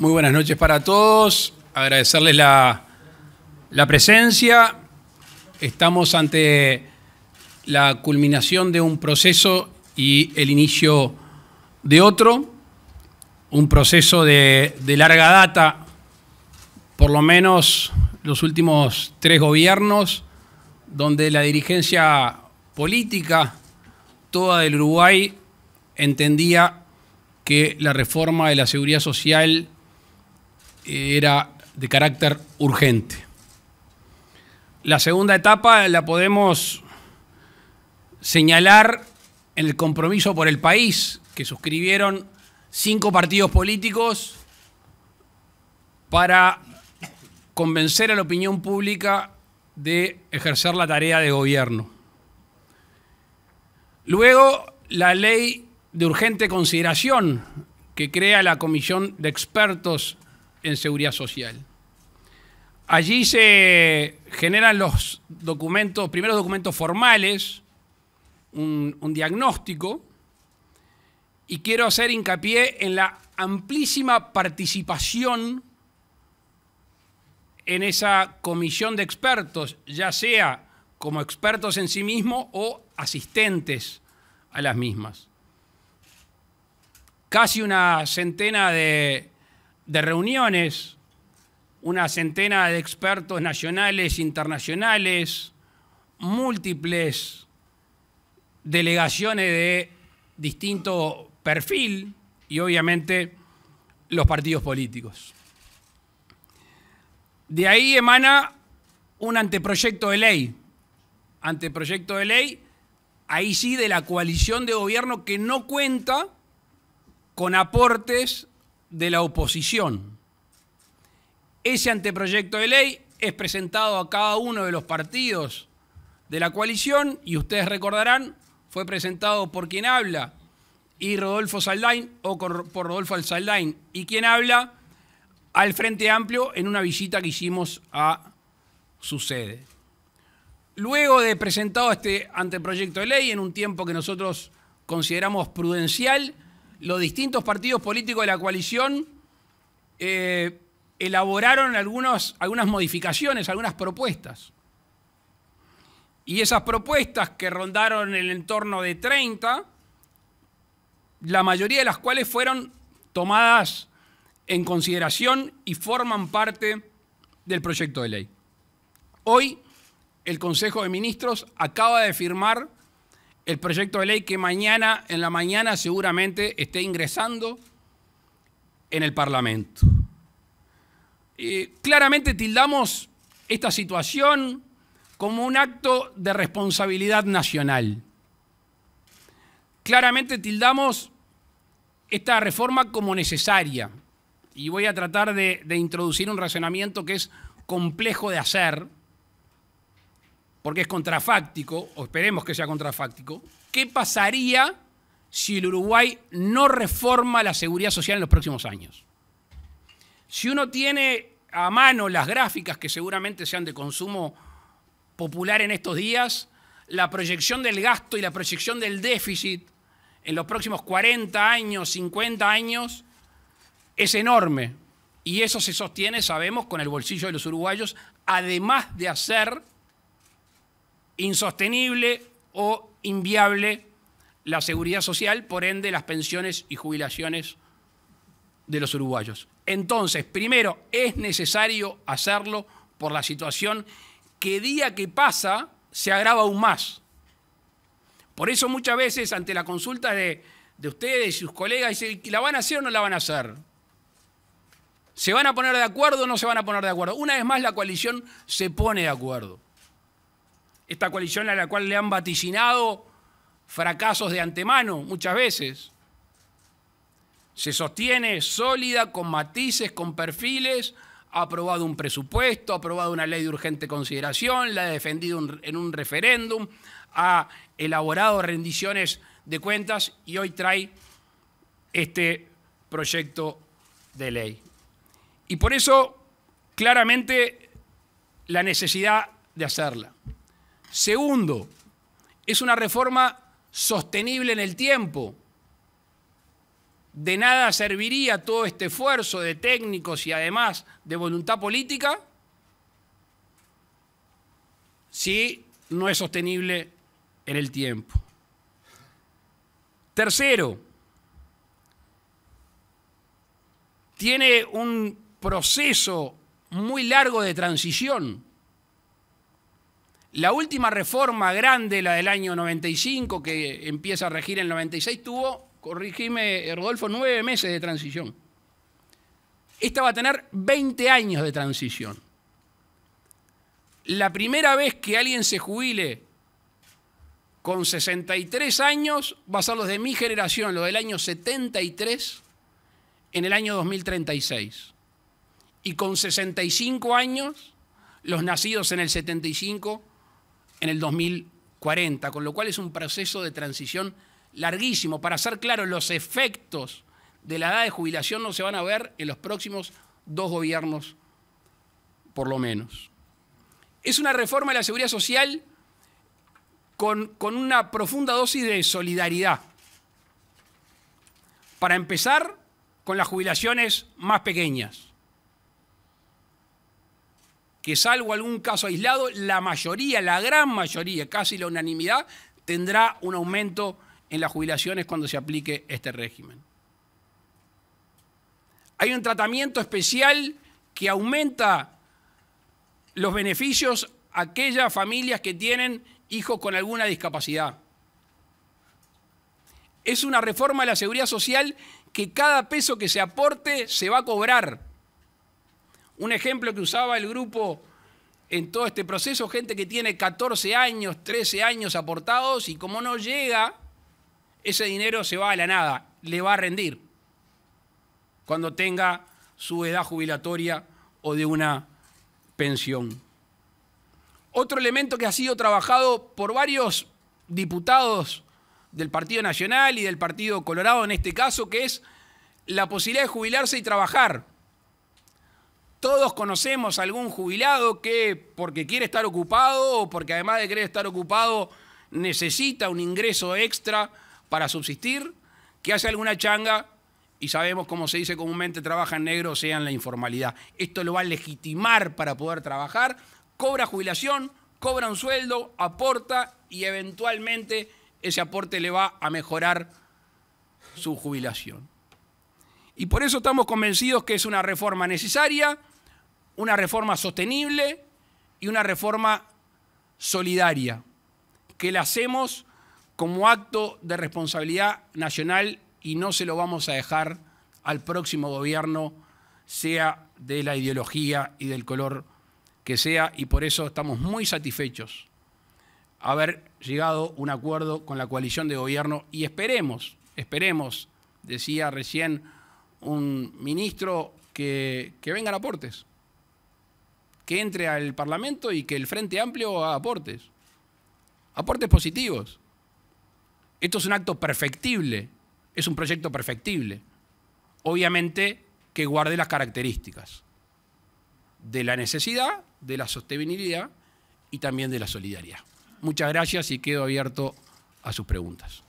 muy buenas noches para todos. Agradecerles la, presencia. Estamos ante la culminación de un proceso y el inicio de otro, un proceso de, de, larga data, por lo menos los últimos tres gobiernos, donde la dirigencia política toda del Uruguay entendía que la reforma de la seguridad social era de carácter urgente. La segunda etapa la podemos señalar en el compromiso por el país que suscribieron cinco partidos políticos para convencer a la opinión pública de ejercer la tarea de gobierno. Luego, la ley de urgente consideración que crea la comisión de expertos en seguridad social. Allí se generan los documentos, primeros documentos formales, un, diagnóstico, y quiero hacer hincapié en la amplísima participación en esa comisión de expertos, ya sea como expertos en sí mismos o asistentes a las mismas. Casi una centena de de reuniones, una centena de expertos nacionales, internacionales, múltiples delegaciones de distinto perfil y obviamente los partidos políticos. De ahí emana un anteproyecto de ley, anteproyecto de ley, ahí sí de la coalición de gobierno que no cuenta con aportes de la oposición. Ese anteproyecto de ley es presentado a cada uno de los partidos de la coalición y ustedes recordarán, fue presentado por quien habla y Rodolfo Saldain o por Rodolfo Saldain y quien habla al Frente Amplio en una visita que hicimos a su sede. Luego de presentado este anteproyecto de ley en un tiempo que nosotros consideramos prudencial, los distintos partidos políticos de la coalición eh, elaboraron algunas modificaciones, algunas propuestas. Y esas propuestas que rondaron el entorno de 30, la mayoría de las cuales fueron tomadas en consideración y forman parte del proyecto de ley. Hoy el Consejo de Ministros acaba de firmar el proyecto de ley que mañana, en la mañana, seguramente esté ingresando en el Parlamento. Eh, claramente tildamos esta situación como un acto de responsabilidad nacional. Claramente tildamos esta reforma como necesaria y voy a tratar de introducir un razonamiento que es complejo de hacer, porque es contrafáctico, o esperemos que sea contrafáctico, ¿qué pasaría si el Uruguay no reforma la seguridad social en los próximos años? Si uno tiene a mano las gráficas que seguramente sean de consumo popular en estos días, la proyección del gasto y la proyección del déficit en los próximos 40 años, 50 años, es enorme. Y eso se sostiene, sabemos, con el bolsillo de los uruguayos, además de hacer insostenible o inviable la seguridad social, por ende las pensiones y jubilaciones de los uruguayos. Entonces, primero, es necesario hacerlo por la situación que día que pasa se agrava aún más. Por eso muchas veces ante la consulta de, ustedes y sus colegas, dicen, ¿la van a hacer o no la van a hacer? ¿Se van a poner de acuerdo o no se van a poner de acuerdo? Una vez más la coalición se pone de acuerdo esta coalición a la cual le han vaticinado fracasos de antemano muchas veces. Se sostiene sólida, con matices, con perfiles, ha aprobado un presupuesto, ha aprobado una ley de urgente consideración, la ha defendido en un referéndum, ha elaborado rendiciones de cuentas y hoy trae este proyecto de ley. Y por eso, claramente, la necesidad de hacerla. Segundo, es una reforma sostenible en el tiempo. De nada serviría todo este esfuerzo de técnicos y además de voluntad política si no es sostenible en el tiempo. Tercero, tiene un proceso muy largo de transición la última reforma grande, la del año 95, que empieza a regir en el 96, tuvo, corrigime Rodolfo, nueve meses de transición. Esta va a tener 20 años de transición. La primera vez que alguien se jubile con 63 años va a ser los de mi generación, los del año 73, en el año 2036. Y con 65 años, los nacidos en el 75 en el 2040, con lo cual es un proceso de transición larguísimo. Para ser claro, los efectos de la edad de jubilación no se van a ver en los próximos dos gobiernos, por lo menos. Es una reforma de la seguridad social con una profunda dosis de solidaridad. Para empezar, con las jubilaciones más pequeñas que salvo algún caso aislado, la mayoría, la gran mayoría, casi la unanimidad, tendrá un aumento en las jubilaciones cuando se aplique este régimen. Hay un tratamiento especial que aumenta los beneficios a aquellas familias que tienen hijos con alguna discapacidad. Es una reforma de la seguridad social que cada peso que se aporte se va a cobrar un ejemplo que usaba el grupo en todo este proceso, gente que tiene 14 años, 13 años aportados y como no llega, ese dinero se va a la nada, le va a rendir cuando tenga su edad jubilatoria o de una pensión. Otro elemento que ha sido trabajado por varios diputados del Partido Nacional y del Partido Colorado en este caso, que es la posibilidad de jubilarse y trabajar. Todos conocemos a algún jubilado que porque quiere estar ocupado o porque además de querer estar ocupado necesita un ingreso extra para subsistir, que hace alguna changa y sabemos cómo se dice comúnmente, trabaja en negro, sea en la informalidad. Esto lo va a legitimar para poder trabajar, cobra jubilación, cobra un sueldo, aporta y eventualmente ese aporte le va a mejorar su jubilación. Y por eso estamos convencidos que es una reforma necesaria, una reforma sostenible y una reforma solidaria, que la hacemos como acto de responsabilidad nacional y no se lo vamos a dejar al próximo gobierno, sea de la ideología y del color que sea, y por eso estamos muy satisfechos haber llegado a un acuerdo con la coalición de gobierno y esperemos, esperemos, decía recién un ministro, que, que vengan aportes que entre al Parlamento y que el Frente Amplio haga aportes. Aportes positivos. Esto es un acto perfectible, es un proyecto perfectible. Obviamente que guarde las características de la necesidad, de la sostenibilidad y también de la solidaridad. Muchas gracias y quedo abierto a sus preguntas.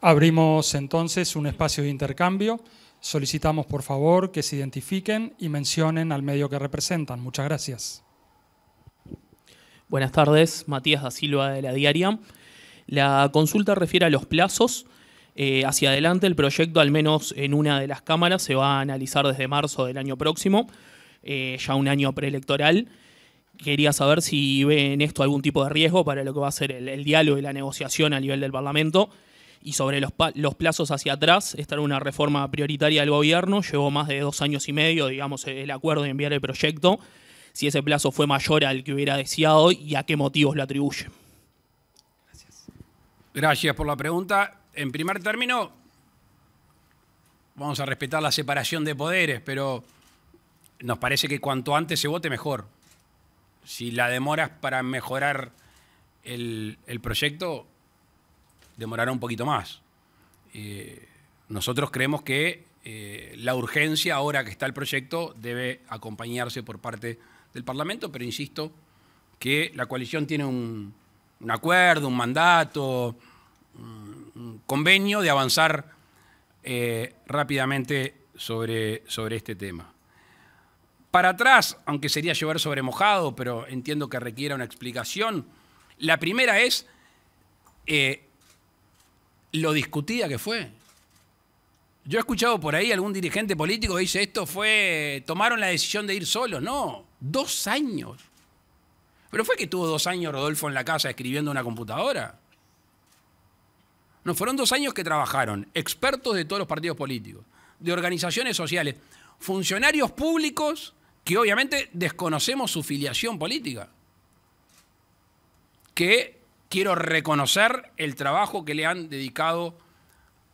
Abrimos entonces un espacio de intercambio. Solicitamos, por favor, que se identifiquen y mencionen al medio que representan. Muchas gracias. Buenas tardes, Matías da Silva de la Diaria. La consulta refiere a los plazos. Eh, hacia adelante el proyecto, al menos en una de las cámaras, se va a analizar desde marzo del año próximo, eh, ya un año preelectoral. Quería saber si ven esto algún tipo de riesgo para lo que va a ser el diálogo y la negociación a nivel del Parlamento y sobre los, plazos hacia atrás. Esta era una reforma prioritaria del gobierno, llevó más de dos años y medio, digamos, e-, el acuerdo de enviar el proyecto, si ese plazo fue mayor al que hubiera deseado y a qué motivos lo atribuye. Gracias. Gracias por la pregunta. En primer término, vamos a respetar la separación de poderes, pero nos parece que cuanto antes se vote, mejor. Si la demoras para mejorar el proyecto, demorará un poquito más. Eh, nosotros creemos que eh, la urgencia ahora que está el proyecto debe acompañarse por parte del Parlamento, pero insisto que la coalición tiene un, acuerdo, un mandato, un convenio de avanzar eh, rápidamente sobre, sobre este tema. Para atrás, aunque sería llover sobre mojado, pero entiendo que requiera una explicación, la primera es lo discutida que fue. Yo he escuchado por ahí algún dirigente político que dice esto fue, tomaron la decisión de ir solos. No, dos años. Pero fue que tuvo dos años Rodolfo en la casa escribiendo una computadora. No, fueron dos años que trabajaron expertos de todos los partidos políticos, de organizaciones sociales, funcionarios públicos que obviamente desconocemos su filiación política, que quiero reconocer el trabajo que le han dedicado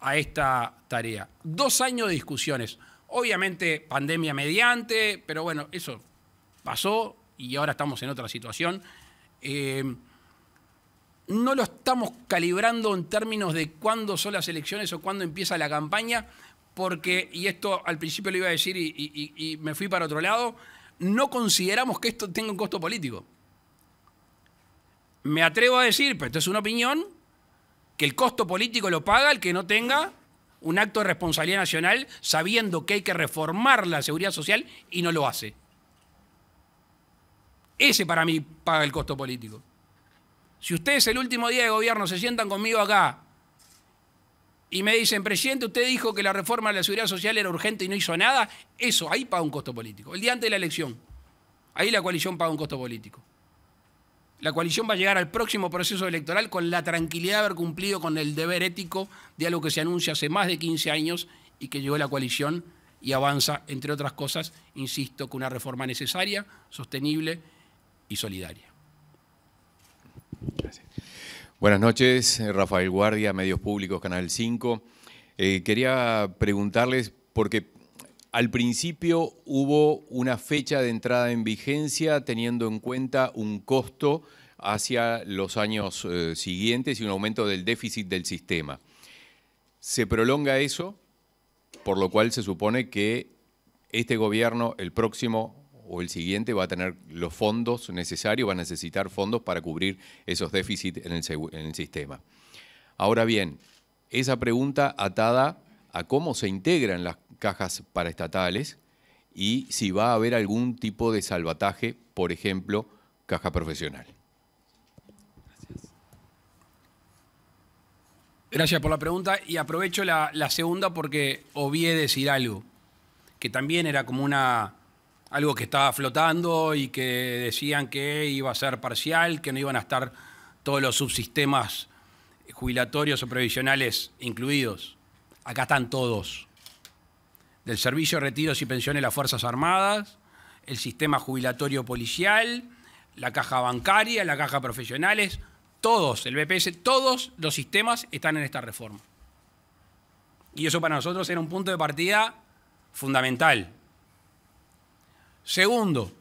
a esta tarea. Dos años de discusiones. Obviamente pandemia mediante, pero bueno, eso pasó y ahora estamos en otra situación. Eh, no lo estamos calibrando en términos de cuándo son las elecciones o cuándo empieza la campaña, porque, y esto al principio lo iba a decir y me fui para otro lado, no consideramos que esto tenga un costo político me atrevo a decir, pero esto es una opinión, que el costo político lo paga el que no tenga un acto de responsabilidad nacional sabiendo que hay que reformar la seguridad social y no lo hace. Ese para mí paga el costo político. Si ustedes el último día de gobierno se sientan conmigo acá y me dicen, presidente, usted dijo que la reforma de la seguridad social era urgente y no hizo nada, eso ahí paga un costo político. El día antes de la elección, ahí la coalición paga un costo político la coalición va a llegar al próximo proceso electoral con la tranquilidad de haber cumplido con el deber ético de algo que se anuncia hace más de 15 años y que llegó la coalición y avanza, entre otras cosas, insisto, con una reforma necesaria, sostenible y solidaria. Buenas noches, Rafael Guardia, Medios Públicos, Canal 5. Eh, quería preguntarles, qué... Al principio hubo una fecha de entrada en vigencia teniendo en cuenta un costo hacia los años eh, siguientes y un aumento del déficit del sistema. Se prolonga eso, por lo cual se supone que este gobierno, el próximo o el siguiente, va a tener los fondos necesarios, va a necesitar fondos para cubrir esos déficits en el sistema. Ahora bien, esa pregunta atada a cómo se integran las cajas paraestatales y si va a haber algún tipo de salvataje, por ejemplo, caja profesional. Gracias, por la pregunta y aprovecho la, segunda porque obvié decir algo, que también era como una algo que estaba flotando y que decían que iba a ser parcial, que no iban a estar todos los subsistemas jubilatorios o previsionales incluidos acá están todos. Del Servicio de Retiros y Pensiones de las Fuerzas Armadas, el sistema jubilatorio policial, la caja bancaria, la caja profesionales, todos, el BPS, todos los sistemas están en esta reforma. Y eso para nosotros era un punto de partida fundamental. Segundo,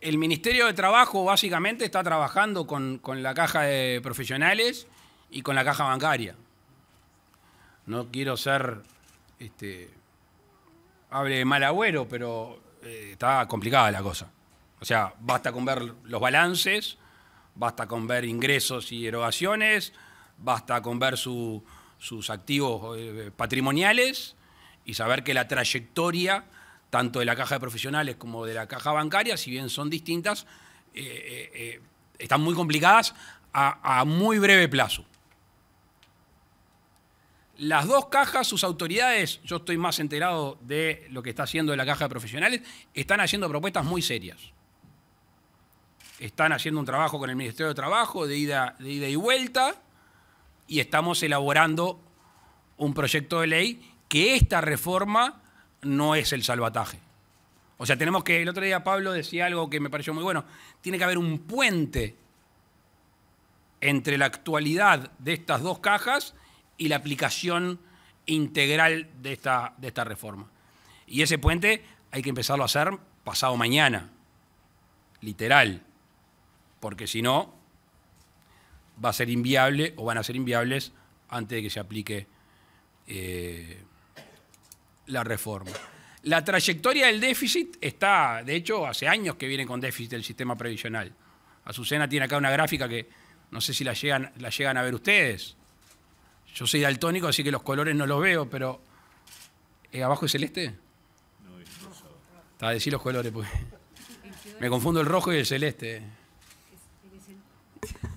el Ministerio de Trabajo básicamente está trabajando con, con la caja de profesionales y con la caja bancaria. No quiero ser, este, hable de mal agüero, pero eh, está complicada la cosa. O sea, basta con ver los balances, basta con ver ingresos y erogaciones, basta con ver sus activos eh, patrimoniales y saber que la trayectoria tanto de la caja de profesionales como de la caja bancaria, si bien son distintas, eh, están muy complicadas a muy breve plazo las dos cajas, sus autoridades, yo estoy más enterado de lo que está haciendo la caja de profesionales, están haciendo propuestas muy serias. Están haciendo un trabajo con el Ministerio de Trabajo de ida, de ida y vuelta y estamos elaborando un proyecto de ley que esta reforma no es el salvataje. O sea, tenemos que, el otro día Pablo decía algo que me pareció muy bueno, tiene que haber un puente entre la actualidad de estas dos cajas y la aplicación integral de esta, de esta reforma. Y ese puente hay que empezarlo a hacer pasado mañana, literal, porque si no va a ser inviable o van a ser inviables antes de que se aplique eh, la reforma. La trayectoria del déficit está, de hecho, hace años que viene con déficit el sistema previsional. Azucena tiene acá una gráfica que no sé si la llegan, la llegan a ver ustedes. Yo soy daltónico, así que los colores no los veo, pero. Eh, ¿Abajo es celeste? No, es rojo. Está, ah, decí los colores, pues. Me confundo el rojo y el celeste.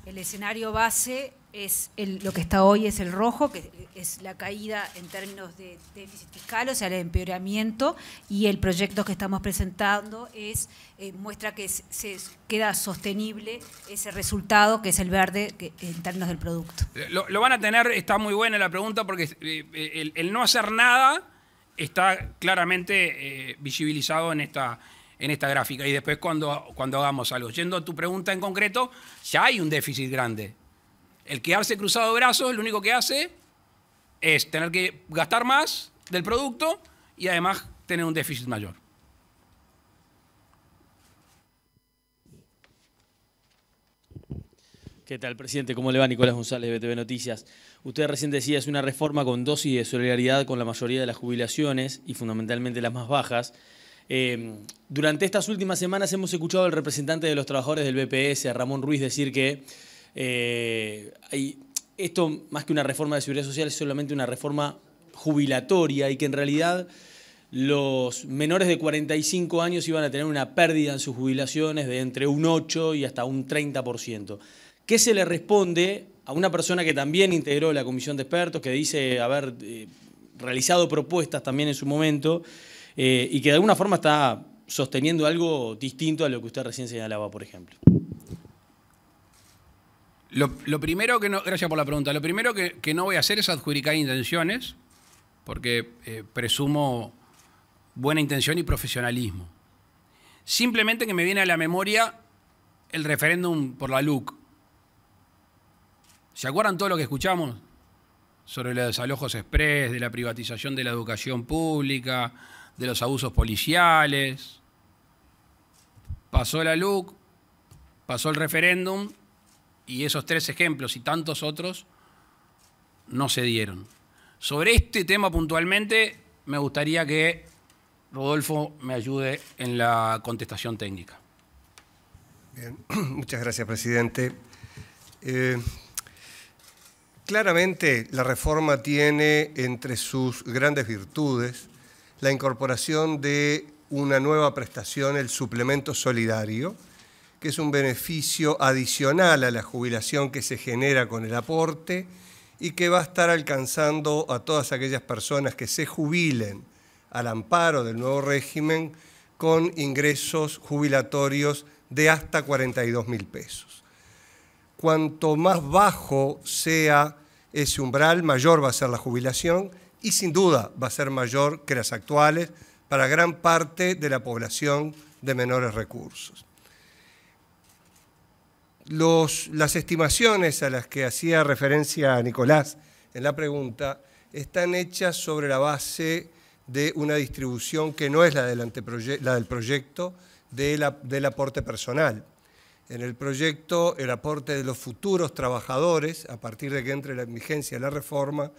El escenario base es lo que está hoy es el rojo, que es la caída en términos de déficit fiscal, o sea, el empeoramiento, y el proyecto que estamos presentando es eh, muestra que se, queda sostenible ese resultado, que es el verde en términos del producto. Eh, lo, van a tener, está muy buena la pregunta, porque eh, el, no hacer nada está claramente visibilizado en esta en esta gráfica. Y después cuando, cuando hagamos algo. Yendo a tu pregunta en concreto, ya hay un déficit grande. El quedarse cruzado de brazos, lo único que hace es tener que gastar más del producto y además tener un déficit mayor. ¿Qué tal, presidente? ¿Cómo le va Nicolás González, BTV Noticias? Usted recién decía es una reforma con dosis de solidaridad con la mayoría de las jubilaciones y fundamentalmente las más bajas. Em, durante estas últimas semanas hemos escuchado al representante de los trabajadores del BPS, Ramón Ruiz, decir que eh, esto, más que una reforma de seguridad social, es solamente una reforma jubilatoria y que en realidad los menores de 45 años iban a tener una pérdida en sus jubilaciones de entre un 8 y hasta un 30%. ¿Qué se le responde a una persona que también integró la comisión de expertos, que dice haber eh, realizado propuestas también en su momento? Eh, y que de alguna forma está sosteniendo algo distinto a lo que usted recién señalaba, por ejemplo. Lo, primero que no, gracias por la pregunta, lo primero que, no voy a hacer es adjudicar intenciones, porque eh, presumo buena intención y profesionalismo. Simplemente que me viene a la memoria el referéndum por la LUC. ¿Se acuerdan todo lo que escuchamos? Sobre los desalojos express, de la privatización de la educación pública, de los abusos policiales. Pasó la LUC, pasó el referéndum y esos tres ejemplos y tantos otros no se dieron. Sobre este tema puntualmente me gustaría que Rodolfo me ayude en la contestación técnica. Bien, muchas gracias, presidente. Eh, claramente la reforma tiene entre sus grandes virtudes la incorporación de una nueva prestación, el suplemento solidario, que es un beneficio adicional a la jubilación que se genera con el aporte y que va a estar alcanzando a todas aquellas personas que se jubilen al amparo del nuevo régimen con ingresos jubilatorios de hasta 42 mil pesos. Cuanto más bajo sea ese umbral, mayor va a ser la jubilación y sin duda va a ser mayor que las actuales para gran parte de la población de menores recursos. las estimaciones a las que hacía referencia Nicolás en la pregunta están hechas sobre la base de una distribución que no es la del, proyecto del aporte personal. En el proyecto, el aporte de los futuros trabajadores, a partir de que entre la vigencia la reforma,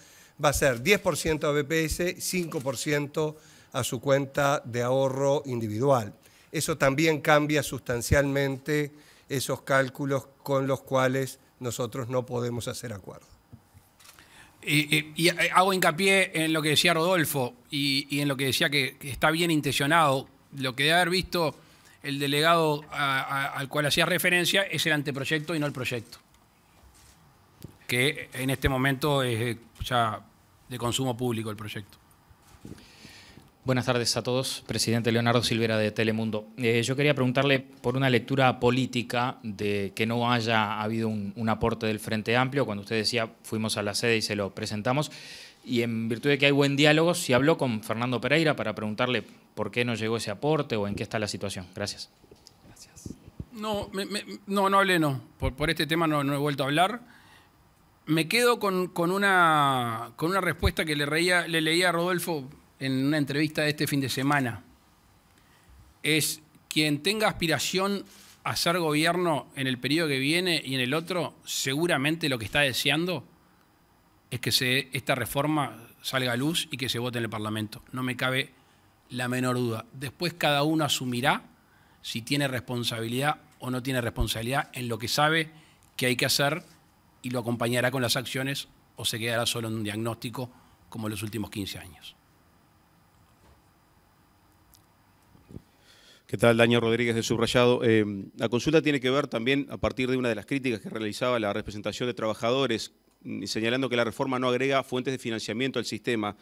va a ser 10% a BPS, 5% a su cuenta de ahorro individual. Eso también cambia sustancialmente esos cálculos con los cuales nosotros no podemos hacer acuerdo. Y, hago hincapié en lo que decía Rodolfo y, en lo que decía que, está bien intencionado. Lo que debe haber visto el delegado al cual hacía referencia es el anteproyecto y no el proyecto que en este momento es eh, ya de consumo público el proyecto. Buenas tardes a todos, presidente Leonardo Silvera de Telemundo. Eh, yo quería preguntarle por una lectura política de que no haya habido un, aporte del Frente Amplio, cuando usted decía fuimos a la sede y se lo presentamos, y en virtud de que hay buen diálogo, si habló con Fernando Pereira para preguntarle por qué no llegó ese aporte o en qué está la situación. Gracias. Gracias. No, no, no hablé, no. Por, este tema no he vuelto a hablar me quedo con, con, una, con una respuesta que le, reía, le leía a Rodolfo en una entrevista de este fin de semana. Es quien tenga aspiración a ser gobierno en el periodo que viene y en el otro, seguramente lo que está deseando es que esta reforma salga a luz y que se vote en el Parlamento. No me cabe la menor duda. Después cada uno asumirá si tiene responsabilidad o no tiene responsabilidad en lo que sabe que hay que hacer y lo acompañará con las acciones o se quedará solo en un diagnóstico como en los últimos 15 años. ¿Qué tal, Daniel Rodríguez de Subrayado? Eh, la consulta tiene que ver también a partir de una de las críticas que realizaba la representación de trabajadores, mm, señalando que la reforma no agrega fuentes de financiamiento al sistema.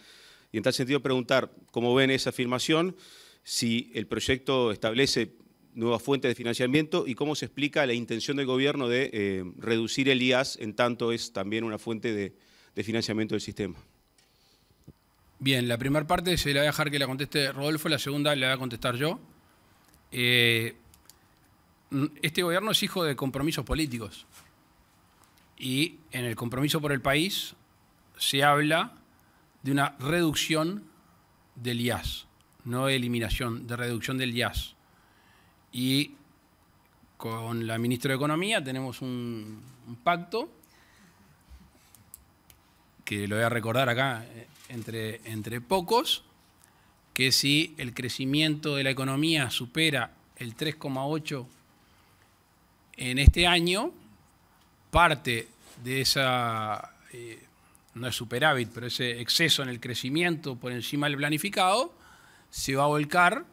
Y en tal sentido preguntar, ¿cómo ven esa afirmación? Si el proyecto establece nuevas fuentes de financiamiento y cómo se explica la intención del gobierno de eh, reducir el IAS, en tanto es también una fuente de, financiamiento del sistema. Bien, la primera parte se la voy a dejar que la conteste Rodolfo, la segunda la voy a contestar yo. Eh, este gobierno es hijo de compromisos políticos y en el compromiso por el país se habla de una reducción del IAS, no de eliminación, de reducción del IAS. Y con la ministra de Economía tenemos un, pacto que lo voy a recordar acá eh, entre, entre pocos, que si el crecimiento de la economía supera el 3,8 en este año, parte de esa, eh, no es superávit, pero ese exceso en el crecimiento por encima del planificado, se va a volcar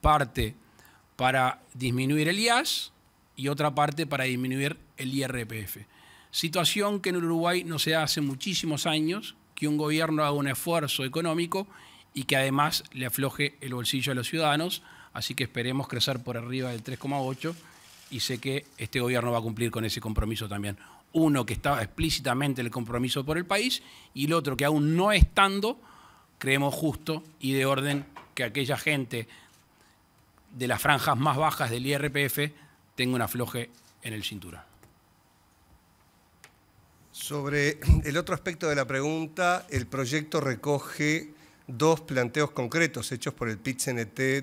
parte para disminuir el IAS y otra parte para disminuir el IRPF. Situación que en Uruguay no se da hace muchísimos años, que un gobierno haga un esfuerzo económico y que además le afloje el bolsillo a los ciudadanos, así que esperemos crecer por arriba del 3,8 y sé que este gobierno va a cumplir con ese compromiso también. Uno que estaba explícitamente en el compromiso por el país y el otro que aún no estando, creemos justo y de orden que aquella gente de las franjas más bajas del IRPF tenga un afloje en el cintura. Sobre el otro aspecto de la pregunta, el proyecto recoge dos planteos concretos hechos por el pit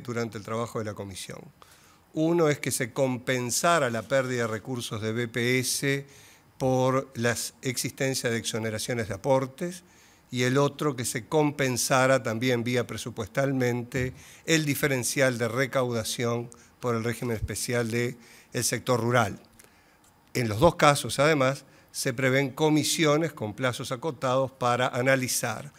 durante el trabajo de la comisión. Uno es que se compensara la pérdida de recursos de BPS por la existencia de exoneraciones de aportes, y el otro que se compensara también vía presupuestalmente el diferencial de recaudación por el régimen especial del el sector rural. En los dos casos, además, se prevén comisiones con plazos acotados para analizar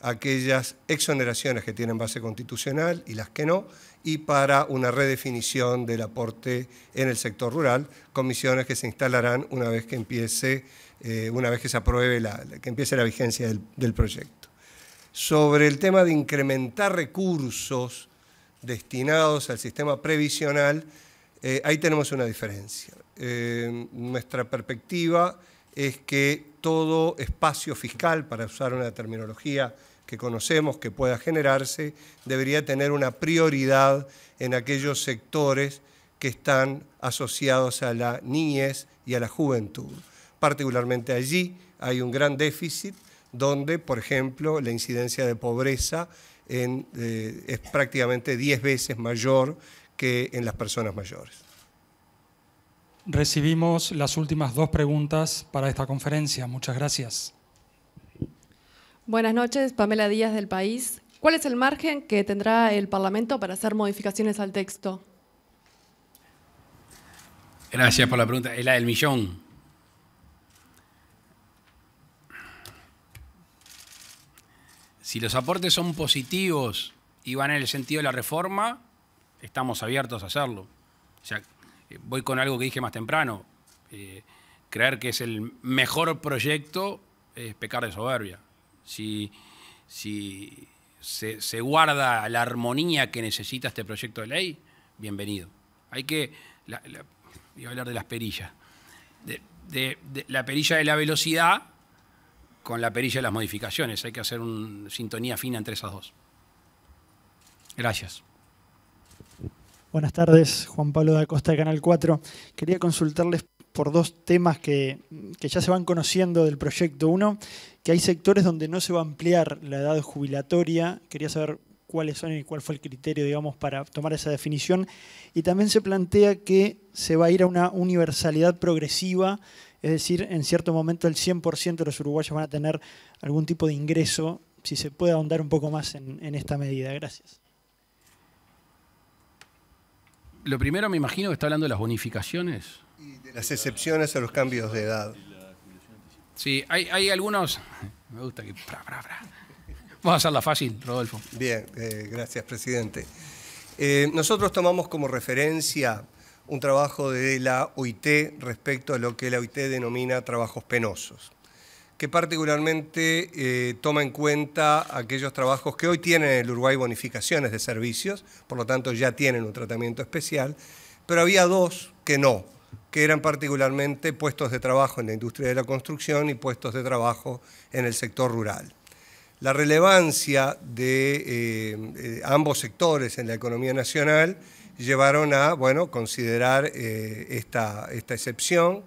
aquellas exoneraciones que tienen base constitucional y las que no, y para una redefinición del aporte en el sector rural, comisiones que se instalarán una vez que empiece eh, una vez que se apruebe, la, que empiece la vigencia del, proyecto. Sobre el tema de incrementar recursos destinados al sistema previsional, eh, ahí tenemos una diferencia. Eh, nuestra perspectiva es que todo espacio fiscal, para usar una terminología que conocemos que pueda generarse, debería tener una prioridad en aquellos sectores que están asociados a la niñez y a la juventud particularmente allí hay un gran déficit donde, por ejemplo, la incidencia de pobreza eh, es prácticamente 10 veces mayor que en las personas mayores. Recibimos las últimas dos preguntas para esta conferencia. Muchas gracias. Buenas noches, Pamela Díaz del País. ¿Cuál es el margen que tendrá el Parlamento para hacer modificaciones al texto? Gracias por la pregunta. Es la del millón. Si los aportes son positivos y van en el sentido de la reforma, estamos abiertos a hacerlo. O sea, eh, voy con algo que dije más temprano. Eh, creer que es el mejor proyecto es pecar de soberbia. Si, se, guarda la armonía que necesita este proyecto de ley, bienvenido. Hay que. voy a hablar de las perillas. de, la perilla de la velocidad con la perilla de las modificaciones. Hay que hacer una sintonía fina entre esas dos. Gracias. Buenas tardes, Juan Pablo de Acosta de Canal 4. Quería consultarles por dos temas que, que, ya se van conociendo del proyecto. 1, que hay sectores donde no se va a ampliar la edad jubilatoria. Quería saber cuáles son y cuál fue el criterio, digamos, para tomar esa definición. Y también se plantea que se va a ir a una universalidad progresiva es decir, en cierto momento el 100% de los uruguayos van a tener algún tipo de ingreso, si se puede ahondar un poco más en, esta medida. Gracias. Lo primero me imagino que está hablando de las bonificaciones. Y de las excepciones a los cambios de edad. Sí, hay, algunos... Me gusta que... Vamos a hacerla fácil, Rodolfo. Bien, eh, gracias, presidente. Eh, nosotros tomamos como referencia un trabajo de la OIT respecto a lo que la OIT denomina trabajos penosos, que particularmente eh, toma en cuenta aquellos trabajos que hoy tienen en el Uruguay bonificaciones de servicios, por lo tanto ya tienen un tratamiento especial, pero había dos que no, que eran particularmente puestos de trabajo en la industria de la construcción y puestos de trabajo en el sector rural. La relevancia de eh, eh, ambos sectores en la economía nacional llevaron a bueno, considerar eh, esta, esta excepción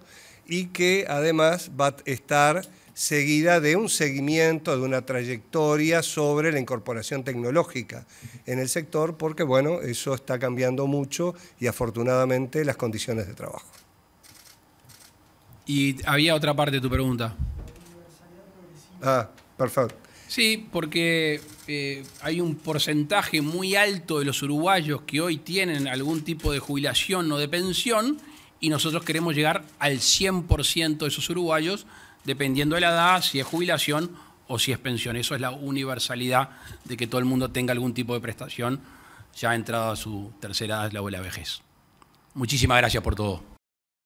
y que además va a estar seguida de un seguimiento, de una trayectoria sobre la incorporación tecnológica en el sector, porque bueno, eso está cambiando mucho y afortunadamente las condiciones de trabajo. Y había otra parte de tu pregunta. Ah, perfecto. Sí, porque eh, hay un porcentaje muy alto de los uruguayos que hoy tienen algún tipo de jubilación o de pensión y nosotros queremos llegar al 100% de esos uruguayos, dependiendo de la edad, si es jubilación o si es pensión. Eso es la universalidad de que todo el mundo tenga algún tipo de prestación ya entrado a su tercera edad, la o la vejez. Muchísimas gracias por todo.